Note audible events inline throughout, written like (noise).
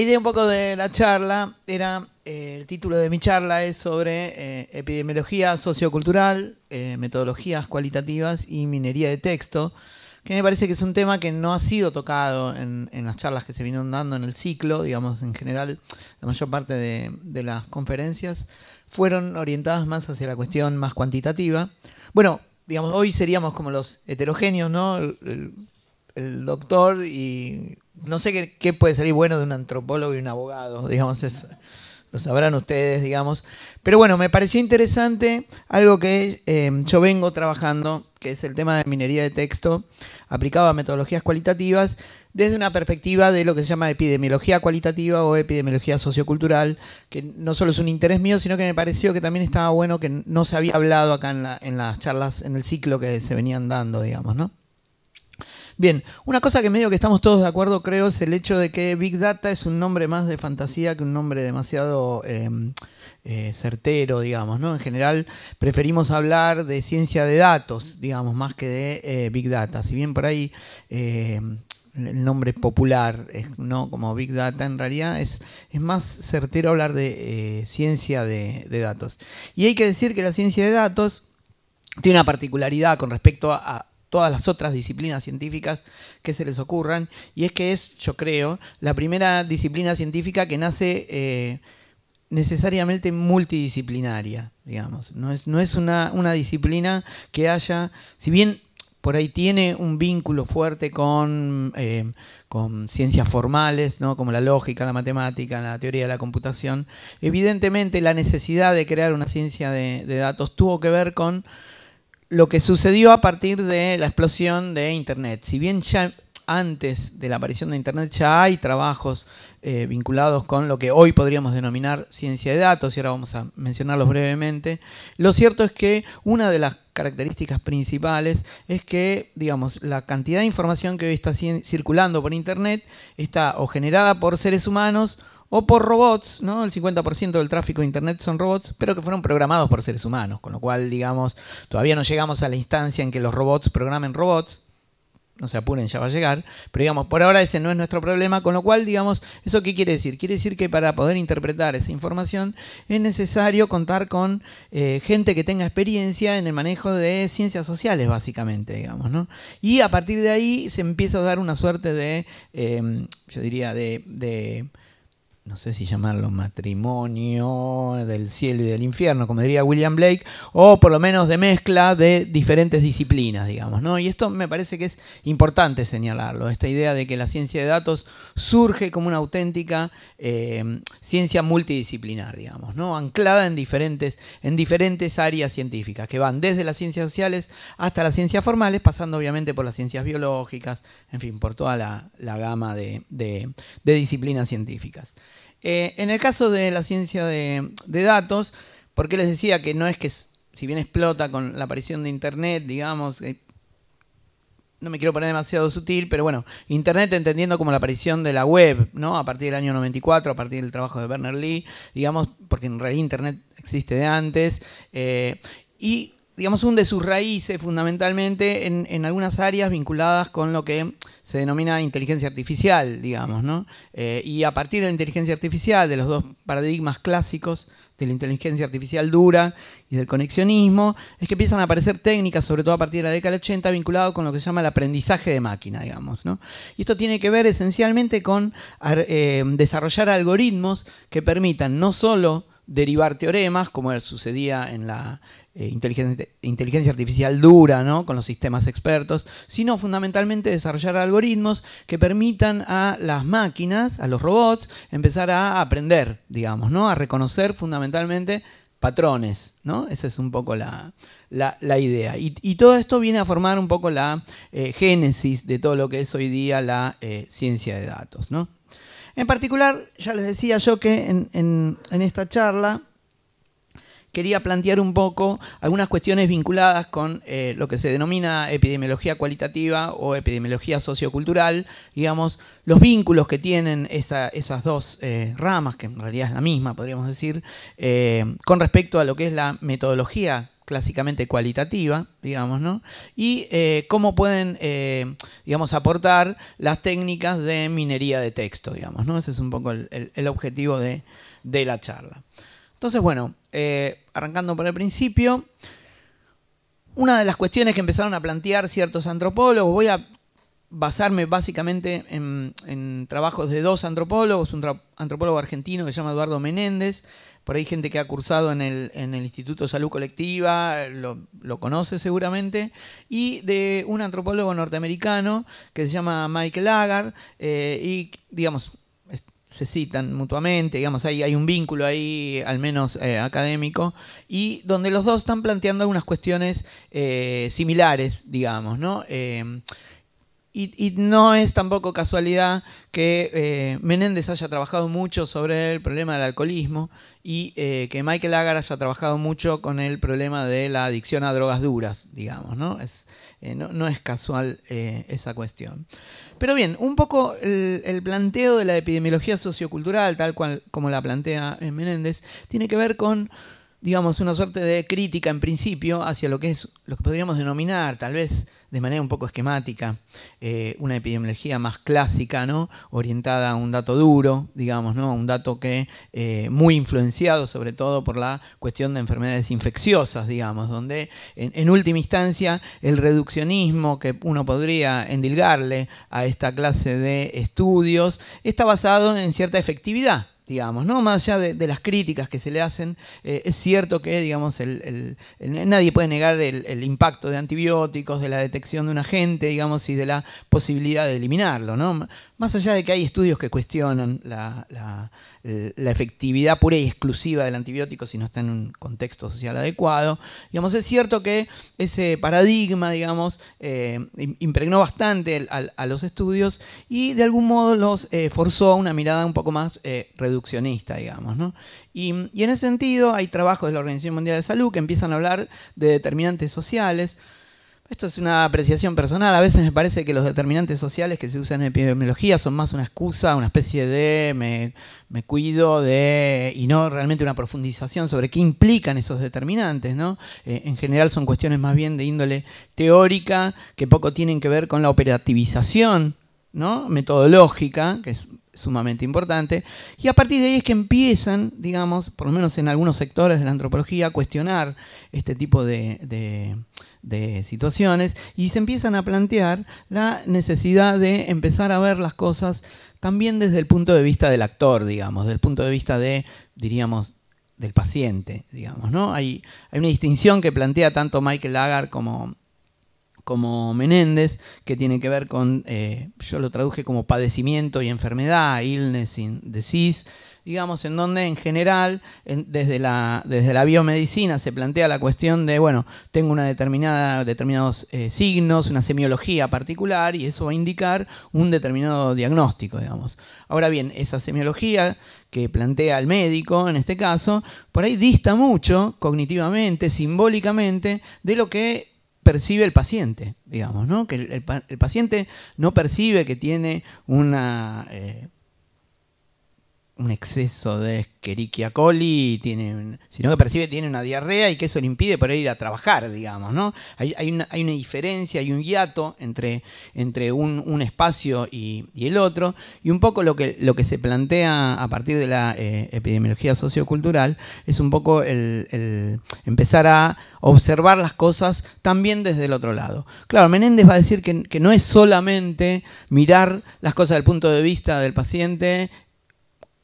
la idea un poco de la charla era, eh, el título de mi charla es sobre eh, epidemiología sociocultural, eh, metodologías cualitativas y minería de texto, que me parece que es un tema que no ha sido tocado en, las charlas que se vinieron dando en el ciclo, digamos, en general, la mayor parte de, las conferencias fueron orientadas más hacia la cuestión más cuantitativa. Bueno, digamos, hoy seríamos como los heterogéneos, ¿no? el doctor y no sé qué, puede salir bueno de un antropólogo y un abogado, (laughs) digamos, lo sabrán ustedes, digamos. Pero bueno, me pareció interesante algo que em, yo vengo trabajando, que es el tema de minería de texto aplicado a metodologías cualitativas, desde una perspectiva de lo que se llama epidemiología cualitativa o epidemiología sociocultural, que no solo es un interés mío, sino que me pareció que también estaba bueno que no se había hablado acá en, en las charlas, en el ciclo que se venían dando, digamos, ¿no? Bien, una cosa que medio que estamos todos de acuerdo, creo, es el hecho de que Big Data es un nombre más de fantasía que un nombre demasiado em, eh, certero, digamos, ¿no? En general preferimos hablar de ciencia de datos, digamos, más que de eh, Big Data. Si bien por ahí em, el nombre popular, ¿no? como Big Data, en realidad es, es más certero hablar de eh, ciencia de, datos. Y hay que decir que la ciencia de datos tiene una particularidad con respecto a, todas las otras disciplinas científicas que se les ocurran. Y es que es, yo creo, la primera disciplina científica que nace eh, necesariamente multidisciplinaria, digamos. No es, no es una, una disciplina que haya, si bien por ahí tiene un vínculo fuerte con, eh, con, ciencias formales, ¿no? como la lógica, la matemática, la teoría de la computación. Evidentemente la necesidad de crear una ciencia de datos tuvo que ver con lo que sucedió a partir de la explosión de Internet. Si bien ya antes de la aparición de Internet ya hay trabajos eh, vinculados con lo que hoy podríamos denominar ciencia de datos, y ahora vamos a mencionarlos brevemente. Lo cierto es que una de las características principales es que, digamos, la cantidad de información que hoy está circulando por Internet está o generada por seres humanos o por robots, ¿no? El 50% del tráfico de Internet son robots, pero que fueron programados por seres humanos, con lo cual, digamos, todavía no llegamos a la instancia en que los robots programen robots, no se apuren, ya va a llegar. Pero digamos, por ahora ese no es nuestro problema, con lo cual, digamos, ¿eso qué quiere decir? Quiere decir que para poder interpretar esa información es necesario contar con eh, gente que tenga experiencia en el manejo de ciencias sociales, básicamente, digamos, ¿no? Y a partir de ahí se empieza a dar una suerte de, em, yo diría, de no sé si llamarlo matrimonio del cielo y del infierno, como diría William Blake, o por lo menos de mezcla de diferentes disciplinas, digamos, ¿no? Y esto me parece que es importante señalarlo, esta idea de que la ciencia de datos surge como una auténtica eh, ciencia multidisciplinar, digamos, ¿no? Anclada en diferentes, en diferentes áreas científicas, que van desde las ciencias sociales hasta las ciencias formales, pasando obviamente por las ciencias biológicas, en fin, por toda la, gama de disciplinas científicas. Eh, en el caso de la ciencia de, datos, porque les decía que no es que, si bien explota con la aparición de Internet, digamos, eh, no me quiero poner demasiado sutil, pero bueno, Internet entendiendo como la aparición de la web, ¿no? A partir del año 94, a partir del trabajo de Berners Lee, digamos, porque en realidad Internet existe de antes. Eh, y digamos, de sus raíces fundamentalmente en, algunas áreas vinculadas con lo que se denomina inteligencia artificial, digamos, ¿no? Eh, y a partir de la inteligencia artificial, de los dos paradigmas clásicos de la inteligencia artificial dura y del conexionismo, es que empiezan a aparecer técnicas, sobre todo a partir de la década del 80, vinculado con lo que se llama el aprendizaje de máquina, digamos. ¿no? Y esto tiene que ver esencialmente con eh, desarrollar algoritmos que permitan no solo derivar teoremas, como sucedía en la, eh, inteligencia, artificial dura, ¿no? con los sistemas expertos, sino fundamentalmente desarrollar algoritmos que permitan a las máquinas, a los robots, empezar a aprender, digamos, ¿no? a reconocer fundamentalmente patrones, ¿no? Esa es un poco la, idea. Y, todo esto viene a formar un poco la eh, génesis de todo lo que es hoy día la eh, ciencia de datos, ¿no? En particular, ya les decía yo que en esta charla quería plantear un poco algunas cuestiones vinculadas con eh, lo que se denomina epidemiología cualitativa o epidemiología sociocultural, digamos, los vínculos que tienen esas dos eh, ramas, que en realidad es la misma, podríamos decir, eh, con respecto a lo que es la metodología clásicamente cualitativa, digamos, ¿no? Y cómo pueden, digamos, aportar las técnicas de minería de texto, digamos, ¿no? Ese es un poco el, objetivo de la charla. Entonces, bueno, eh, arrancando por el principio, una de las cuestiones que empezaron a plantear ciertos antropólogos, voy a basarme básicamente en, trabajos de dos antropólogos, un antropólogo argentino que se llama Eduardo Menéndez, por ahí gente que ha cursado en el, Instituto de Salud Colectiva, lo, conoce seguramente, y de un antropólogo norteamericano que se llama Michael Agar, eh, y digamos, se citan mutuamente, digamos, hay, hay un vínculo ahí, al menos eh, académico, y donde los dos están planteando algunas cuestiones eh, similares, digamos, ¿no? Eh, y, no es tampoco casualidad que eh, Menéndez haya trabajado mucho sobre el problema del alcoholismo y eh, que Michael Agar haya trabajado mucho con el problema de la adicción a drogas duras, digamos, ¿no? Es, eh, no, es casual esa cuestión. Pero bien, un poco el, el, planteo de la epidemiología sociocultural, tal cual como la plantea Menéndez, tiene que ver con digamos, una suerte de crítica en principio hacia lo que es lo que podríamos denominar, tal vez de manera un poco esquemática, eh, una epidemiología más clásica, ¿no? orientada a un dato duro, digamos, ¿no? a un dato que eh, muy influenciado sobre todo por la cuestión de enfermedades infecciosas, digamos, donde en última instancia el reduccionismo que uno podría endilgarle a esta clase de estudios está basado en cierta efectividad digamos, ¿no? Más allá de, las críticas que se le hacen, eh, es cierto que, digamos, el, nadie puede negar el, impacto de antibióticos, de la detección de un agente, digamos, y de la posibilidad de eliminarlo, ¿no? Más allá de que hay estudios que cuestionan la eh, la efectividad pura y exclusiva del antibiótico si no está en un contexto social adecuado. Digamos, es cierto que ese paradigma, digamos, eh, impregnó bastante a, los estudios y de algún modo los eh, forzó a una mirada un poco más reduccionista, digamos, ¿no? Y, y en ese sentido hay trabajos de la Organización Mundial de Salud que empiezan a hablar de determinantes sociales, esto es una apreciación personal. A veces me parece que los determinantes sociales que se usan en epidemiología son más una excusa, una especie de me, cuido de. y no realmente una profundización sobre qué implican esos determinantes, ¿no? Eh, en general son cuestiones más bien de índole teórica, que poco tienen que ver con la operativización, ¿no? Metodológica, que es sumamente importante. Y a partir de ahí es que empiezan, digamos, por lo menos en algunos sectores de la antropología, a cuestionar este tipo de de situaciones y se empiezan a plantear la necesidad de empezar a ver las cosas también desde el punto de vista del actor, digamos, del punto de vista de, diríamos, del paciente, digamos, ¿no? Hay, hay una distinción que plantea tanto Michael Lagarde como, como Menéndez, que tiene que ver con, eh, yo lo traduje como padecimiento y enfermedad, illness in disease, digamos, en donde en general, desde, la, desde la biomedicina se plantea la cuestión de, bueno, tengo una determinada, determinados eh, signos, una semiología particular, y eso va a indicar un determinado diagnóstico, digamos. Ahora bien, esa semiología que plantea el médico, en este caso, por ahí dista mucho cognitivamente, simbólicamente, de lo que percibe el paciente, digamos, ¿no? Que el, paciente no percibe que tiene una... Eh, un exceso de Escherichia coli, tiene, sino que percibe tiene una diarrea y que eso le impide poder ir a trabajar, digamos, ¿no? Hay, una, diferencia, hay un hiato entre, entre un, espacio y, el otro, y un poco lo que, lo que se plantea a partir de la eh, epidemiología sociocultural es un poco el, empezar a observar las cosas también desde el otro lado. Claro, Menéndez va a decir que, que no es solamente mirar las cosas del punto de vista del paciente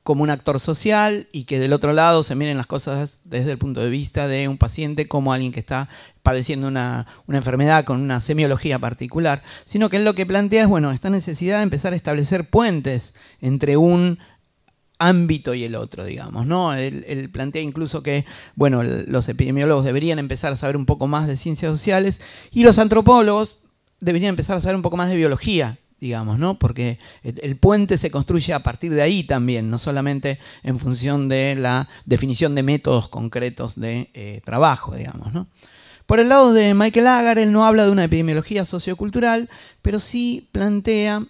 como un actor social y que del otro lado se miren las cosas desde el punto de vista de un paciente como alguien que está padeciendo una, enfermedad con una semiología particular, sino que él lo que plantea es, bueno, esta necesidad de empezar a establecer puentes entre un ámbito y el otro, digamos, ¿no? Él, plantea incluso que, bueno, los epidemiólogos deberían empezar a saber un poco más de ciencias sociales y los antropólogos deberían empezar a saber un poco más de biología digamos, ¿no? Porque el, puente se construye a partir de ahí también, no solamente en función de la definición de métodos concretos de eh, trabajo, digamos, ¿no? Por el lado de Michael Agar, él no habla de una epidemiología sociocultural, pero sí plantea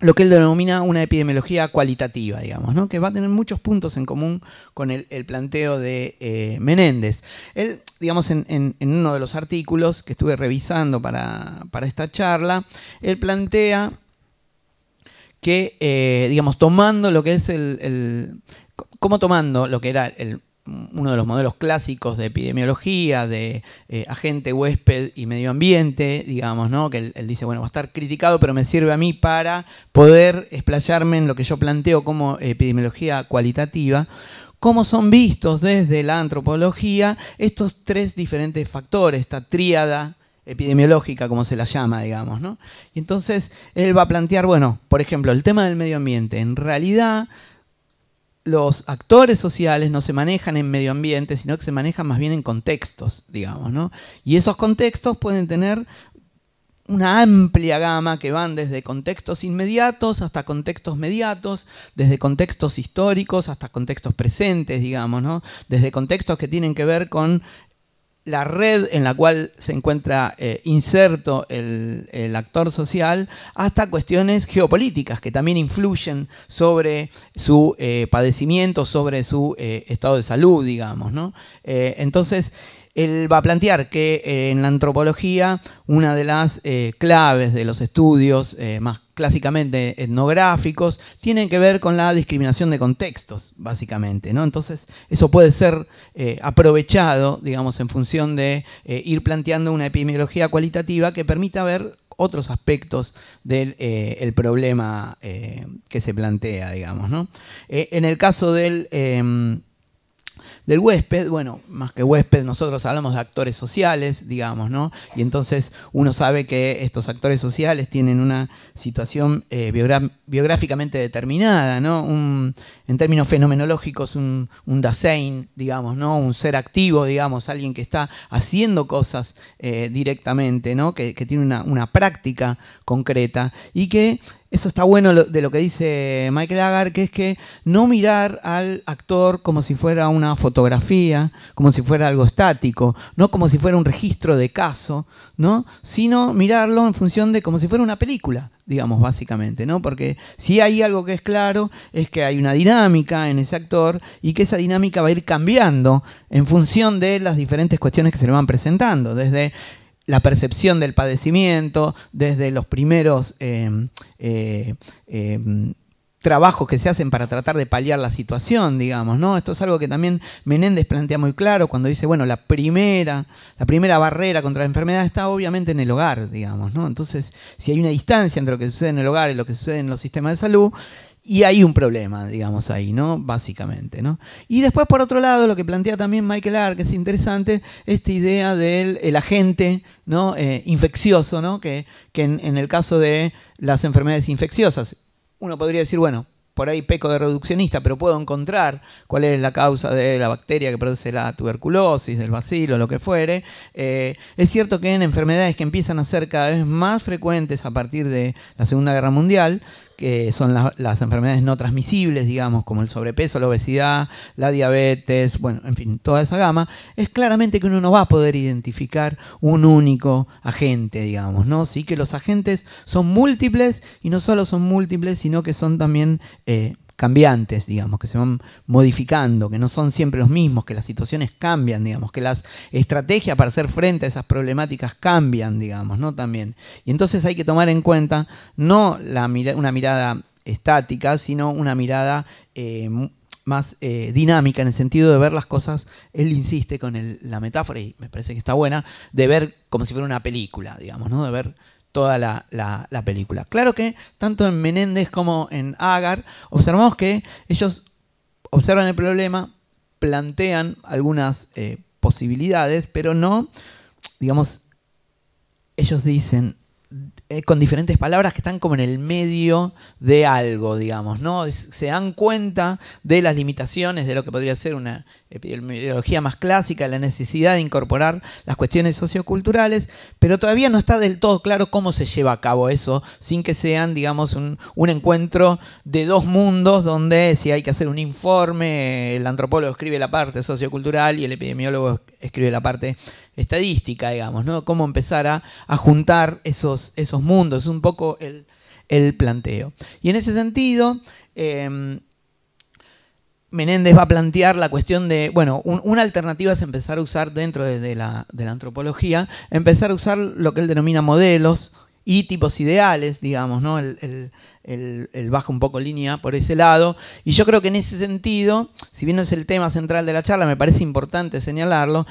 lo que él denomina una epidemiología cualitativa, digamos, ¿no? que va a tener muchos puntos en común con el, planteo de eh, Menéndez. Él, digamos, en, uno de los artículos que estuve revisando para, esta charla, él plantea que, eh, digamos, tomando lo que es el, el como tomando lo que era el, uno de los modelos clásicos de epidemiología, de eh, agente, huésped y medio ambiente, digamos, ¿no? Que él, dice, bueno, va a estar criticado, pero me sirve a mí para poder explayarme en lo que yo planteo como epidemiología cualitativa. ¿Cómo son vistos desde la antropología estos tres diferentes factores, esta tríada epidemiológica, como se la llama, digamos, ¿no? Y entonces él va a plantear, bueno, por ejemplo, el tema del medio ambiente. En realidad los actores sociales no se manejan en medio ambiente, sino que se manejan más bien en contextos, digamos, ¿no? Y esos contextos pueden tener una amplia gama que van desde contextos inmediatos hasta contextos mediatos, desde contextos históricos hasta contextos presentes, digamos, ¿no? Desde contextos que tienen que ver con la red en la cual se encuentra eh, inserto el, actor social, hasta cuestiones geopolíticas que también influyen sobre su eh, padecimiento, sobre su eh, estado de salud, digamos. ¿no? entonces, él va a plantear que eh, en la antropología una de las eh, claves de los estudios eh, más clásicamente etnográficos tienen que ver con la discriminación de contextos, básicamente. ¿no? Entonces, eso puede ser aprovechado, digamos, en función de ir planteando una epidemiología cualitativa que permita ver otros aspectos del problema que se plantea, digamos. ¿no? en el caso del em, del huésped, bueno, más que huésped, nosotros hablamos de actores sociales, digamos, ¿no? Y entonces uno sabe que estos actores sociales tienen una situación eh, biográficamente determinada, ¿no? en términos fenomenológicos, un, Dasein, digamos, ¿no? Un ser activo, digamos, alguien que está haciendo cosas eh, directamente, ¿no? Que, tiene una práctica concreta y que eso está bueno de lo que dice Michael Agar, que es que no mirar al actor como si fuera una fotografía, como si fuera algo estático, no como si fuera un registro de caso, ¿no? Sino mirarlo en función de como si fuera una película, digamos, básicamente, ¿no? Porque si hay algo que es claro, es que hay una dinámica en ese actor y que esa dinámica va a ir cambiando en función de las diferentes cuestiones que se le van presentando, desde la percepción del padecimiento, desde los primeros eh, eh, eh, trabajos que se hacen para tratar de paliar la situación, digamos, ¿no? Esto es algo que también Menéndez plantea muy claro cuando dice, bueno, la primera, la primera barrera contra la enfermedad está obviamente en el hogar, digamos, ¿no? Entonces, si hay una distancia entre lo que sucede en el hogar y lo que sucede en los sistemas de salud, y hay un problema, digamos, ahí, ¿no? Básicamente, ¿no? Y después, por otro lado, lo que plantea también Michael Arr, que es interesante, esta idea del agente ¿no? Eh, infeccioso, ¿no? Que, en, el caso de las enfermedades infecciosas, uno podría decir, bueno, por ahí peco de reduccionista, pero puedo encontrar cuál es la causa de la bacteria que produce la tuberculosis, del bacilo, lo que fuere. Eh, es cierto que en enfermedades que empiezan a ser cada vez más frecuentes a partir de la Segunda Guerra Mundial, que son las enfermedades no transmisibles, digamos, como el sobrepeso, la obesidad, la diabetes, bueno, en fin, toda esa gama, es claramente que uno no va a poder identificar un único agente, digamos, ¿no? Sí que los agentes son múltiples y no solo son múltiples, sino que son también... Eh, cambiantes, digamos, que se van modificando, que no son siempre los mismos, que las situaciones cambian, digamos, que las estrategias para hacer frente a esas problemáticas cambian, digamos, ¿no? También. Y entonces hay que tomar en cuenta no una mirada estática, sino una mirada eh, más eh, dinámica en el sentido de ver las cosas, él insiste con la metáfora, y me parece que está buena, de ver como si fuera una película, digamos, ¿no? De ver toda la, película. Claro que tanto en Menéndez como en Agar observamos que ellos observan el problema, plantean algunas eh, posibilidades, pero no, digamos, ellos dicen eh, con diferentes palabras que están como en el medio de algo, digamos, ¿no? se dan cuenta de las limitaciones de lo que podría ser una epidemiología más clásica, la necesidad de incorporar las cuestiones socioculturales, pero todavía no está del todo claro cómo se lleva a cabo eso, sin que sean, digamos, un, encuentro de dos mundos donde si hay que hacer un informe, el antropólogo escribe la parte sociocultural y el epidemiólogo escribe la parte estadística, digamos, ¿no? Cómo empezar a, juntar esos, esos mundos, es un poco el, el planteo. Y en ese sentido, em, Menéndez va a plantear la cuestión de, bueno, una alternativa es empezar a usar dentro de, la, de la antropología, empezar a usar lo que él denomina modelos y tipos ideales, digamos, ¿no? El, el, baja un poco línea por ese lado. Y yo creo que en ese sentido, si bien no es el tema central de la charla, me parece importante señalarlo,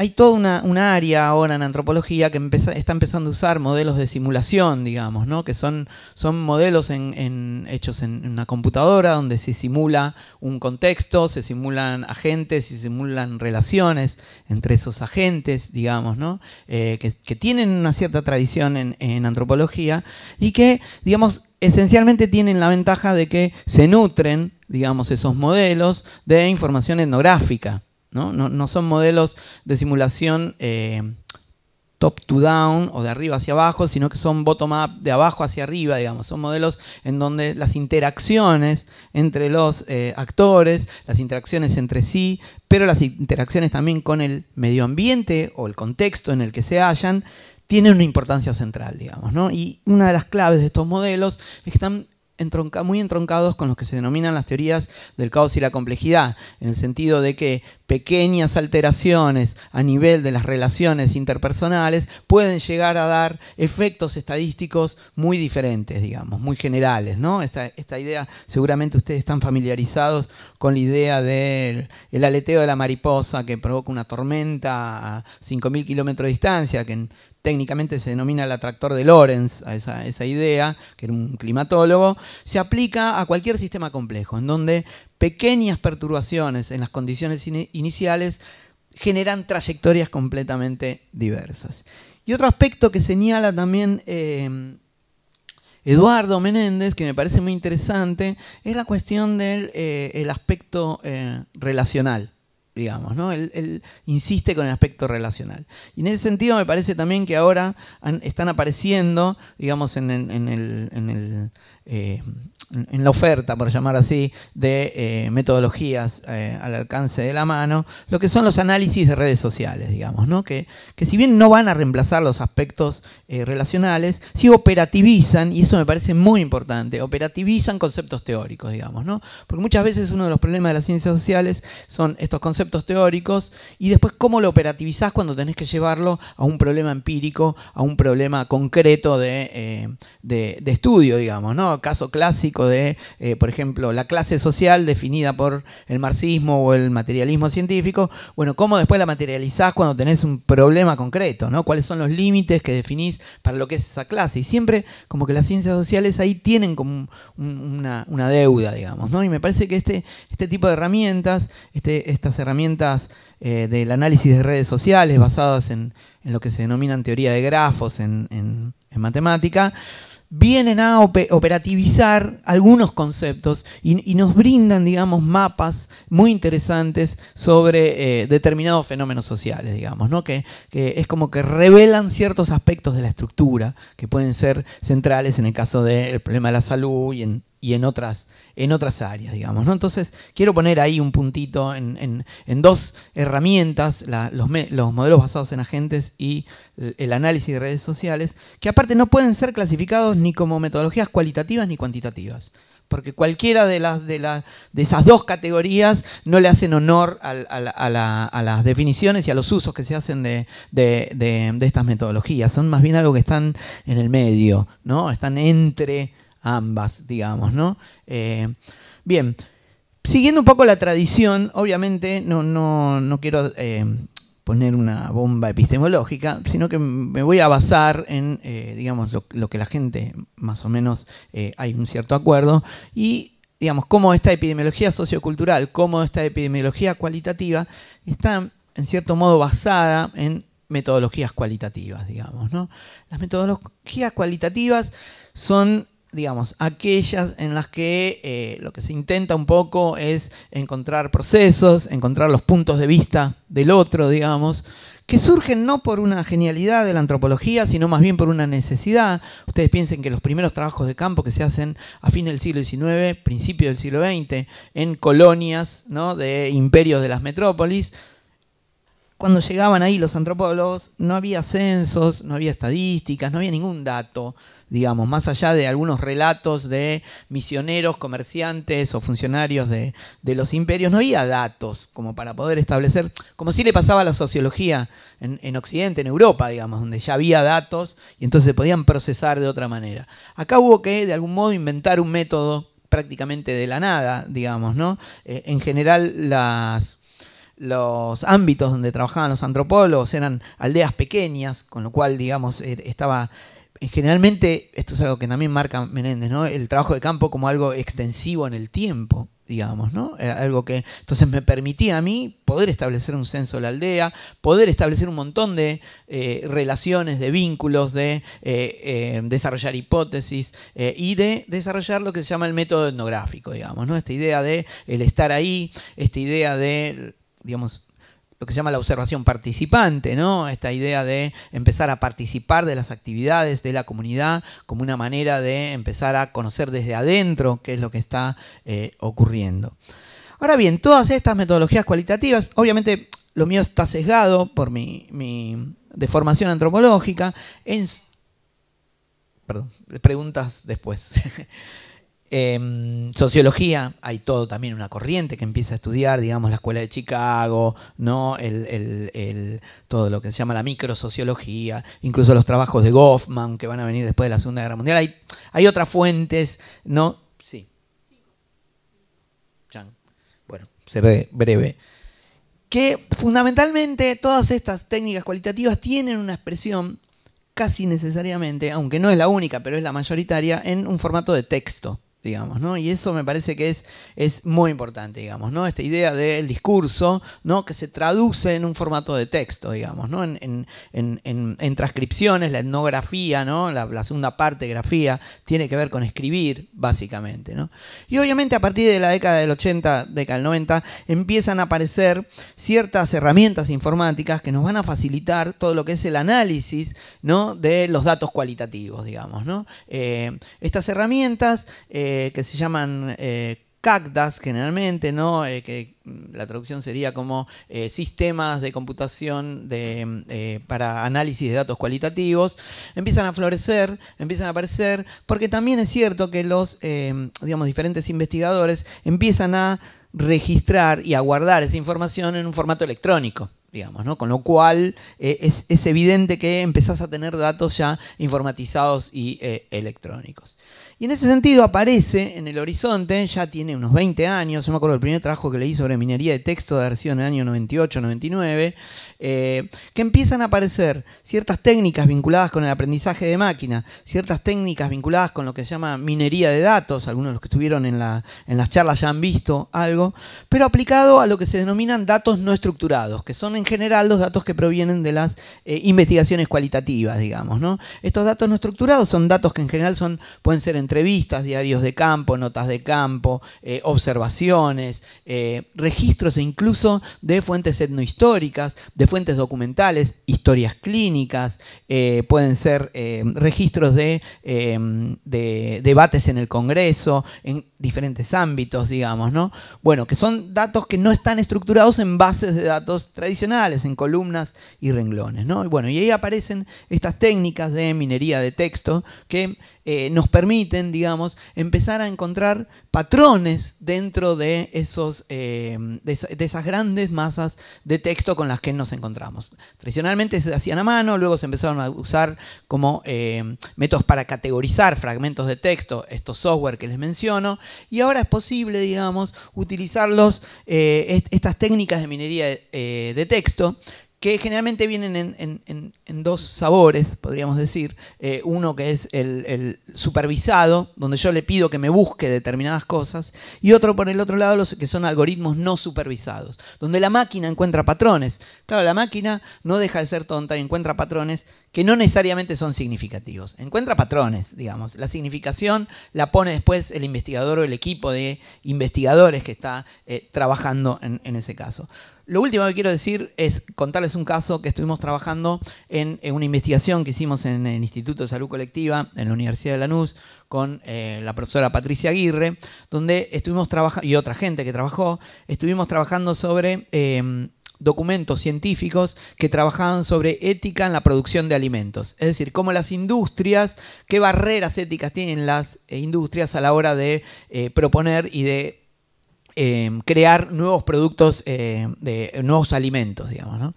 hay toda una, área ahora en antropología que está empezando a usar modelos de simulación, digamos, ¿no? que son, son modelos en, hechos en una computadora donde se simula un contexto, se simulan agentes, se simulan relaciones entre esos agentes, digamos, ¿no? Eh, que, tienen una cierta tradición en, en antropología y que, digamos, esencialmente tienen la ventaja de que se nutren, digamos, esos modelos de información etnográfica. ¿no? son modelos de simulación eh, top to down o de arriba hacia abajo, sino que son bottom up de abajo hacia arriba, digamos. Son modelos en donde las interacciones entre los eh, actores, las interacciones entre sí, pero las interacciones también con el medio ambiente o el contexto en el que se hallan, tienen una importancia central, digamos, Y una de las claves de estos modelos es que están muy entroncados con los que se denominan las teorías del caos y la complejidad, en el sentido de que pequeñas alteraciones a nivel de las relaciones interpersonales pueden llegar a dar efectos estadísticos muy diferentes, digamos, muy generales. ¿no? Esta, esta idea, seguramente ustedes están familiarizados con la idea del aleteo de la mariposa que provoca una tormenta a 5.000 kilómetros de distancia, que en técnicamente se denomina el atractor de Lorenz a esa, idea, que era un climatólogo, se aplica a cualquier sistema complejo, en donde pequeñas perturbaciones en las condiciones iniciales generan trayectorias completamente diversas. Y otro aspecto que señala también eh, Eduardo Menéndez, que me parece muy interesante, es la cuestión del eh, aspecto eh, relacional digamos, ¿no? Él, insiste con el aspecto relacional. Y en ese sentido me parece también que ahora están apareciendo, digamos, en, en, en el, eh, en la oferta, por llamar así, de eh, metodologías eh, al alcance de la mano, lo que son los análisis de redes sociales, digamos, ¿no? que, que si bien no van a reemplazar los aspectos eh, relacionales, sí operativizan, y eso me parece muy importante, operativizan conceptos teóricos, digamos, ¿no? porque muchas veces uno de los problemas de las ciencias sociales son estos conceptos teóricos y después cómo lo operativizás cuando tenés que llevarlo a un problema empírico, a un problema concreto de, de estudio, digamos, ¿no? caso clásico, de, eh, por ejemplo, la clase social definida por el marxismo o el materialismo científico, bueno, cómo después la materializás cuando tenés un problema concreto, ¿no? ¿Cuáles son los límites que definís para lo que es esa clase? Y siempre como que las ciencias sociales ahí tienen como una, deuda, digamos, ¿no? Y me parece que este, este tipo de herramientas, este, estas herramientas eh, del análisis de redes sociales basadas en, lo que se denominan teoría de grafos en, en matemática, vienen a operativizar algunos conceptos y, nos brindan, digamos, mapas muy interesantes sobre eh, determinados fenómenos sociales, digamos, ¿no? Que, es como que revelan ciertos aspectos de la estructura que pueden ser centrales en el caso del problema de la salud y en y en otras, en otras áreas, digamos. Entonces, quiero poner ahí un puntito en, dos herramientas, los, modelos basados en agentes y el análisis de redes sociales, que aparte no pueden ser clasificados ni como metodologías cualitativas ni cuantitativas. Porque cualquiera de, las, de, de esas dos categorías no le hacen honor a, las definiciones y a los usos que se hacen de, de, estas metodologías. Son más bien algo que están en el medio, ¿no? Están entre ambas, digamos, ¿no? Eh, bien, siguiendo un poco la tradición, obviamente no, quiero eh, poner una bomba epistemológica, sino que me voy a basar en, eh, digamos, lo, lo, que la gente, más o menos, hay un cierto acuerdo, y digamos, cómo esta epidemiología sociocultural, cómo esta epidemiología cualitativa está, en cierto modo, basada en metodologías cualitativas, digamos. ¿no? Las metodologías cualitativas son digamos, aquellas en las que eh, lo que se intenta un poco es encontrar procesos, encontrar los puntos de vista del otro, digamos, que surgen no por una genialidad de la antropología, sino más bien por una necesidad. Ustedes piensen que los primeros trabajos de campo que se hacen a fin del siglo XIX, principio del siglo XX, en colonias ¿no? de imperios de las metrópolis, cuando llegaban ahí los antropólogos no había censos, no había estadísticas, no había ningún dato digamos, más allá de algunos relatos de misioneros, comerciantes o funcionarios de, los imperios, no había datos como para poder establecer, como si le pasaba a la sociología en, Occidente, en Europa, digamos, donde ya había datos y entonces se podían procesar de otra manera. Acá hubo que, de algún modo, inventar un método prácticamente de la nada, digamos, ¿no? Eh, en general las, los ámbitos donde trabajaban los antropólogos eran aldeas pequeñas, con lo cual, digamos, er, estaba eh, generalmente, esto es algo que también marca Menéndez, ¿no? El trabajo de campo como algo extensivo en el tiempo, digamos, ¿no? Eh, algo que entonces me permitía a mí poder establecer un censo de la aldea, poder establecer un montón de eh, relaciones, de vínculos, de desarrollar hipótesis y de desarrollar lo que se llama el método etnográfico, digamos, ¿no? Esta idea de el estar ahí, esta idea de, digamos, lo que se llama la observación participante, ¿no? Esta idea de empezar a participar de las actividades de la comunidad como una manera de empezar a conocer desde adentro qué es lo que está eh, ocurriendo. Ahora bien, todas estas metodologías cualitativas, obviamente lo mío está sesgado por mi, mi deformación antropológica, en... Perdón, preguntas después. (laughs) Em, sociología, hay todo también una corriente que empieza a estudiar, digamos, la escuela de Chicago, ¿no? todo lo que se llama la microsociología, incluso los trabajos de Goffman que van a venir después de la Segunda Guerra Mundial. Hay, hay otras fuentes, ¿no? Sí. Bueno, seré breve. Que fundamentalmente todas estas técnicas cualitativas tienen una expresión casi necesariamente, aunque no es la única, pero es la mayoritaria, en un formato de texto. Y eso me parece que es, es muy importante, digamos, ¿no? Esta idea del discurso, ¿no? Que se traduce en un formato de texto, digamos, ¿no? En, transcripciones, la etnografía, ¿no? La, segunda parte, grafía, tiene que ver con escribir, básicamente, Y obviamente a partir de la década del 80, década del 90, empiezan a aparecer ciertas herramientas informáticas que nos van a facilitar todo lo que es el análisis, ¿no? De los datos cualitativos, digamos, ¿no? Eh, estas herramientas... Eh, eh, que se llaman eh, cactas generalmente, ¿no? Eh, que la traducción sería como eh, sistemas de computación de, para análisis de datos cualitativos, empiezan a florecer, empiezan a aparecer, porque también es cierto que los, digamos, diferentes investigadores empiezan a registrar y a guardar esa información en un formato electrónico. Con lo cual eh, es, evidente que empezás a tener datos ya informatizados y eh, electrónicos. Y en ese sentido aparece en el horizonte, ya tiene unos 20 años, yo me acuerdo del primer trabajo que leí sobre minería de texto de haber sido en el año 98, 99, eh, que empiezan a aparecer ciertas técnicas vinculadas con el aprendizaje de máquina, ciertas técnicas vinculadas con lo que se llama minería de datos, algunos de los que estuvieron en, en las charlas ya han visto algo, pero aplicado a lo que se denominan datos no estructurados, que son en general los datos que provienen de las eh, investigaciones cualitativas, digamos. ¿no? Estos datos no estructurados son datos que en general son, pueden ser entrevistas, diarios de campo, notas de campo, eh, observaciones, eh, registros e incluso de fuentes etnohistóricas, de fuentes documentales, historias clínicas, pueden ser registros de, de debates en el Congreso, en diferentes ámbitos, digamos. ¿no? Bueno, que son datos que no están estructurados en bases de datos tradicionales en columnas y renglones. ¿no? Y bueno, y ahí aparecen estas técnicas de minería de texto que eh, nos permiten, digamos, empezar a encontrar patrones dentro de, esos, eh, de, esas grandes masas de texto con las que nos encontramos. Tradicionalmente se hacían a mano, luego se empezaron a usar como eh, métodos para categorizar fragmentos de texto, estos software que les menciono, y ahora es posible, digamos, utilizarlos, eh, estas técnicas de minería de texto, que generalmente vienen en, dos sabores, podríamos decir. Eh, uno que es el, supervisado, donde yo le pido que me busque determinadas cosas, y otro por el otro lado, los que son algoritmos no supervisados, donde la máquina encuentra patrones. Claro, la máquina no deja de ser tonta y encuentra patrones que no necesariamente son significativos. Encuentra patrones, digamos. La significación la pone después el investigador o el equipo de investigadores que está eh, trabajando en ese caso. Lo último que quiero decir es contarles un caso que estuvimos trabajando en, una investigación que hicimos en el Instituto de Salud Colectiva, en la Universidad de Lanús, con eh, la profesora Patricia Aguirre, donde estuvimos trabajando, y otra gente que trabajó, estuvimos trabajando sobre eh, documentos científicos que trabajaban sobre ética en la producción de alimentos. Es decir, cómo las industrias, qué barreras éticas tienen las eh, industrias a la hora de proponer y de Em, crear nuevos productos, eh, de nuevos alimentos, digamos.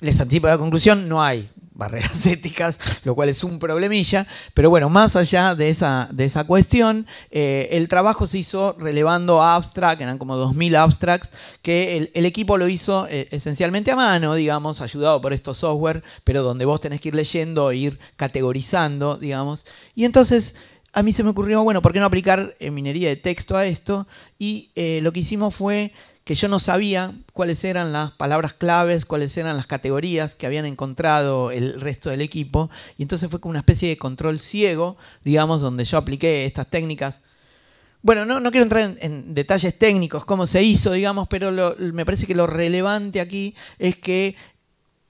Les anticipo la conclusión, no hay barreras (laughs) éticas, lo cual es un problemilla, pero bueno, más allá de esa, de esa cuestión, eh, el trabajo se hizo relevando abstract, eran como 2.000 abstracts, que el, equipo lo hizo eh, esencialmente a mano, digamos, ayudado por estos software, pero donde vos tenés que ir leyendo, ir categorizando, digamos, y entonces a mí se me ocurrió, bueno, ¿por qué no aplicar eh, minería de texto a esto? Y eh, lo que hicimos fue que yo no sabía cuáles eran las palabras claves, cuáles eran las categorías que habían encontrado el resto del equipo. Y entonces fue como una especie de control ciego, digamos, donde yo apliqué estas técnicas. Bueno, no, quiero entrar en, detalles técnicos, cómo se hizo, digamos, pero me parece que lo relevante aquí es que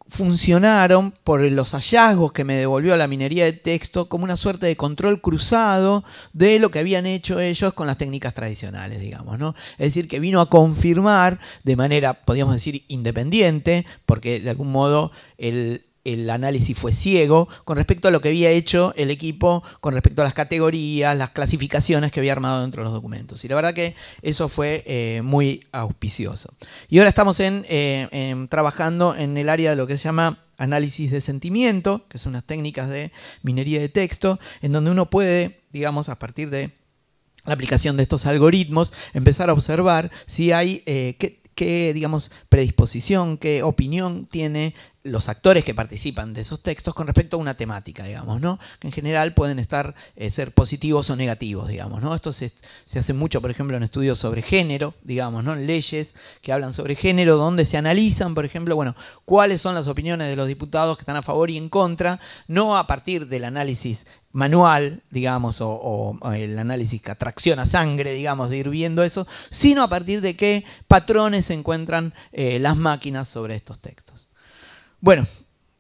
funcionaron por los hallazgos que me devolvió la minería de texto como una suerte de control cruzado de lo que habían hecho ellos con las técnicas tradicionales, digamos, ¿no? Es decir, que vino a confirmar de manera, podríamos decir, independiente, porque de algún modo el, el análisis fue ciego con respecto a lo que había hecho el equipo, con respecto a las categorías, las clasificaciones que había armado dentro de los documentos. Y la verdad que eso fue eh, muy auspicioso. Y ahora estamos eh, trabajando en el área de lo que se llama análisis de sentimiento, que son unas técnicas de minería de texto, en donde uno puede, digamos, a partir de la aplicación de estos algoritmos, empezar a observar si hay... Eh, qué, digamos, predisposición, qué opinión tiene los actores que participan de esos textos con respecto a una temática, digamos, ¿no? Que en general pueden estar, eh, ser positivos o negativos, digamos, ¿no? Esto se, hace mucho, por ejemplo, en estudios sobre género, digamos, ¿no? En leyes que hablan sobre género, donde se analizan, por ejemplo, bueno, cuáles son las opiniones de los diputados que están a favor y en contra, no a partir del análisis manual, digamos, o, el análisis que atracciona sangre, digamos, de ir viendo eso, sino a partir de qué patrones se encuentran eh, las máquinas sobre estos textos. Bueno,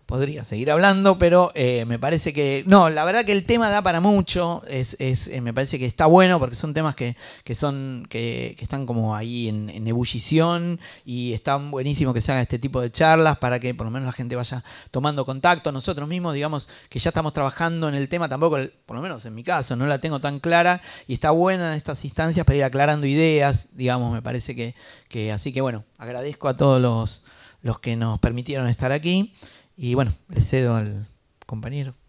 podría seguir hablando, pero eh, me parece que. No, la verdad que el tema da para mucho. Es, es eh, me parece que está bueno porque son temas que, que son. Que, que, están como ahí en, ebullición. Y está buenísimo que se haga este tipo de charlas para que por lo menos la gente vaya tomando contacto. Nosotros mismos, digamos, que ya estamos trabajando en el tema, tampoco, por lo menos en mi caso, no la tengo tan clara. Y está buena en estas instancias para ir aclarando ideas, digamos, me parece que. que así que bueno, agradezco a todos los los que nos permitieron estar aquí. Y bueno, le cedo al compañero.